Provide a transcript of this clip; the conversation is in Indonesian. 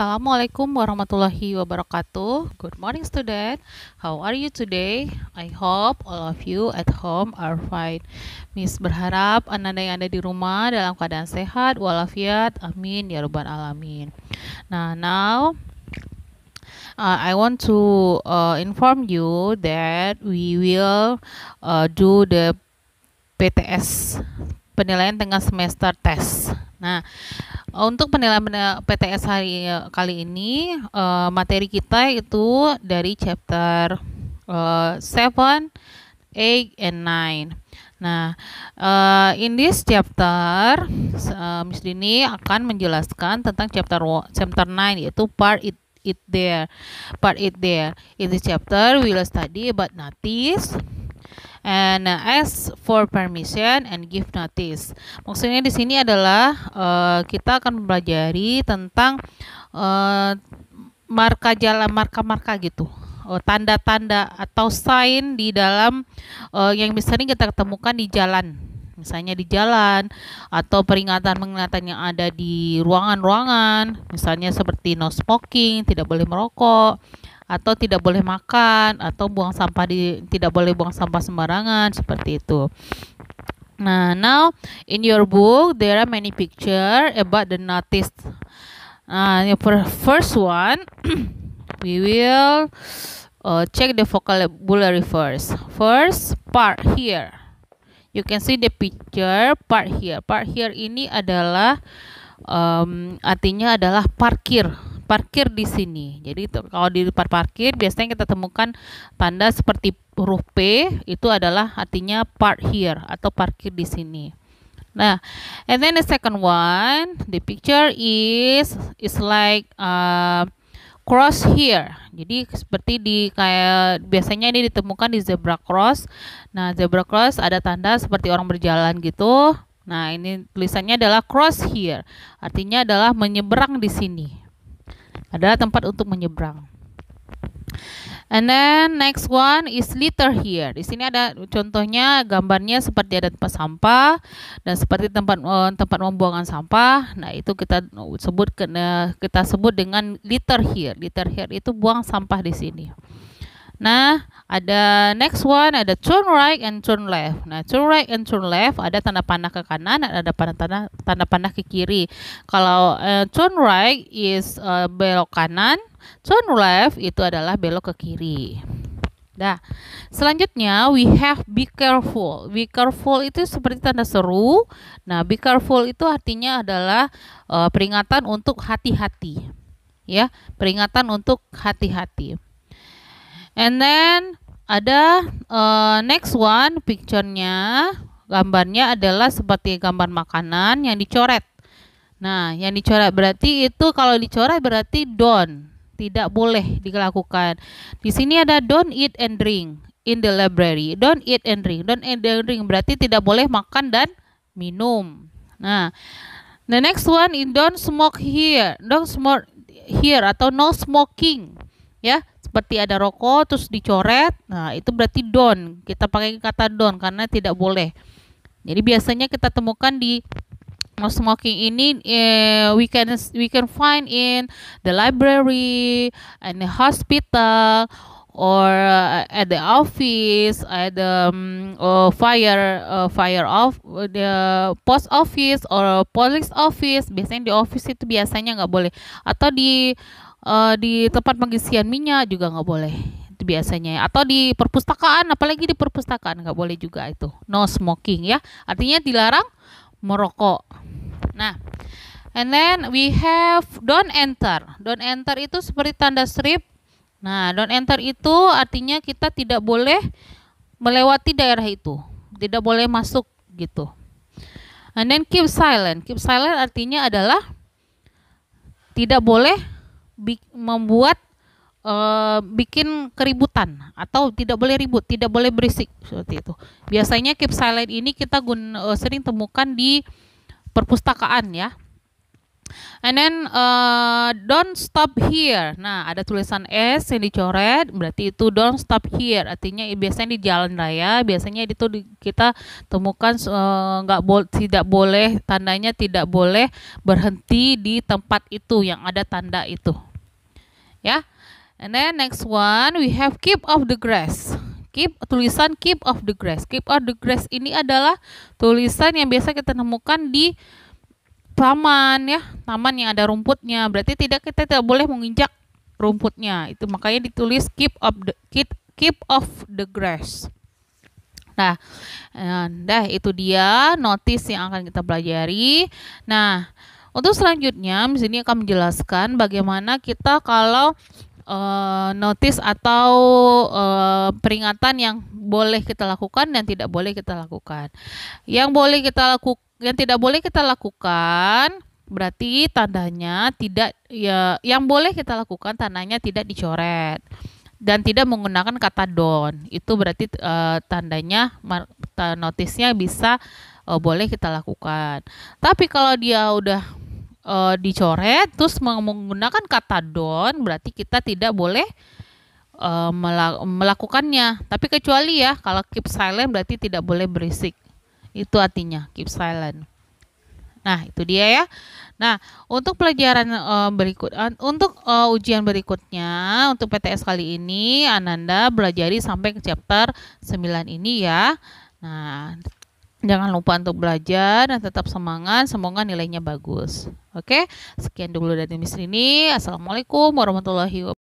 Assalamualaikum warahmatullahi wabarakatuh. Good morning student. How are you today? I hope all of you at home are fine. Miss berharap Anda yang ada di rumah dalam keadaan sehat walafiat. Amin ya rabbal alamin. Nah, now uh, I want to uh, inform you that we will uh, do the PTS penilaian tengah semester test. Nah, eh, untuk penilaian PTS hari eh, kali ini uh, materi kita itu dari chapter uh, 7, 8 and 9. Nah, uh, in this chapter uh, Miss Dini akan menjelaskan tentang chapter chapter 9 yaitu part it it there. Part it there. In this chapter we will study about notice and uh, ask for permission and give notice. Maksudnya di sini adalah uh, kita akan mempelajari tentang uh, marka jalan marka-marka gitu eh, tanda-tanda atau sign di dalam uh, yang misalnya kita ketemukan di jalan misalnya di jalan atau peringatan-peringatan yang ada di ruangan-ruangan misalnya seperti no smoking tidak boleh merokok atau tidak boleh makan atau buang sampah di tidak boleh buang sampah sembarangan seperti itu. Nah, now in your book there are many picture about the notice. Nah, uh, for first one we will uh, check the vocabulary first. First part here. You can see the picture part here. Part here ini adalah um, artinya adalah parkir parkir di sini. Jadi kalau di tempat parkir biasanya kita temukan tanda seperti huruf P itu adalah artinya park here atau parkir di sini. Nah, and then the second one, the picture is is like uh, cross here. Jadi seperti di kayak biasanya ini ditemukan di zebra cross. Nah, zebra cross ada tanda seperti orang berjalan gitu. Nah, ini tulisannya adalah cross here. Artinya adalah menyeberang di sini adalah tempat untuk menyeberang. And then next one is litter here. Di sini ada contohnya gambarnya seperti ada tempat sampah dan seperti tempat uh, tempat pembuangan sampah. Nah, itu kita sebut eh, kita sebut dengan litter here. Litter here itu buang sampah di sini. Nah, ada next one, ada turn right and turn left. Nah, turn right and turn left ada tanda panah ke kanan, ada tanda panah tanda panah ke kiri. Kalau uh, turn right is uh, belok kanan, turn left itu adalah belok ke kiri. Dah. Selanjutnya we have be careful. Be careful itu seperti tanda seru. Nah, be careful itu artinya adalah uh, peringatan untuk hati-hati. Ya, peringatan untuk hati-hati and then ada uh, next one picturenya gambarnya adalah seperti gambar makanan yang dicoret nah yang dicoret berarti itu kalau dicoret berarti don tidak boleh dilakukan di sini ada don't eat and drink in the library don't eat and drink don't eat and drink berarti tidak boleh makan dan minum nah the next one is don't smoke here don't smoke here atau no smoking ya seperti ada rokok terus dicoret nah itu berarti don kita pakai kata don karena tidak boleh jadi biasanya kita temukan di no smoking ini eh, we can we can find in the library and the hospital or eh, at the office at the um, uh, fire uh, fire of uh, the post office or police office biasanya di office itu biasanya nggak boleh atau di uh, di tempat pengisian minyak juga nggak boleh biasanya atau di perpustakaan apalagi di perpustakaan nggak boleh juga itu no smoking ya artinya dilarang merokok nah and then we have don't enter don't enter itu seperti tanda strip nah don't enter itu artinya kita tidak boleh melewati daerah itu tidak boleh masuk gitu and then keep silent keep silent artinya adalah tidak boleh bi membuat uh, bikin keributan atau tidak boleh ribut, tidak boleh berisik seperti itu. Biasanya keep silent ini kita gun, uh, sering temukan di perpustakaan ya. And then uh, don't stop here. Nah, ada tulisan S yang dicoret, berarti itu don't stop here. Artinya biasanya di jalan raya, biasanya itu di, kita temukan nggak uh, bo tidak boleh tandanya tidak boleh berhenti di tempat itu yang ada tanda itu ya. And then next one we have keep of the grass. Keep tulisan keep of the grass. Keep of the grass ini adalah tulisan yang biasa kita temukan di taman ya, taman yang ada rumputnya. Berarti tidak kita tidak boleh menginjak rumputnya. Itu makanya ditulis keep of the keep, keep of the grass. Nah, eh, dah itu dia notice yang akan kita pelajari. Nah, untuk selanjutnya, di sini akan menjelaskan bagaimana kita kalau uh, notice atau uh, peringatan yang boleh kita lakukan dan tidak boleh kita lakukan. Yang boleh kita lakukan, yang tidak boleh kita lakukan berarti tandanya tidak ya yang boleh kita lakukan tandanya tidak dicoret dan tidak menggunakan kata don itu berarti e, tandanya notisnya bisa boleh kita lakukan tapi kalau dia udah uh, dicoret terus menggunakan kata don berarti kita tidak boleh uh, melakukannya. Tapi kecuali ya kalau keep silent berarti tidak boleh berisik. Itu artinya keep silent. Nah, itu dia ya. Nah, untuk pelajaran uh, berikut uh, untuk uh, ujian berikutnya untuk PTS kali ini Ananda belajar sampai ke chapter 9 ini ya. Nah, Jangan lupa untuk belajar dan tetap semangat, semoga nilainya bagus. Oke, sekian dulu dari Miss Rini. Assalamualaikum warahmatullahi wabarakatuh.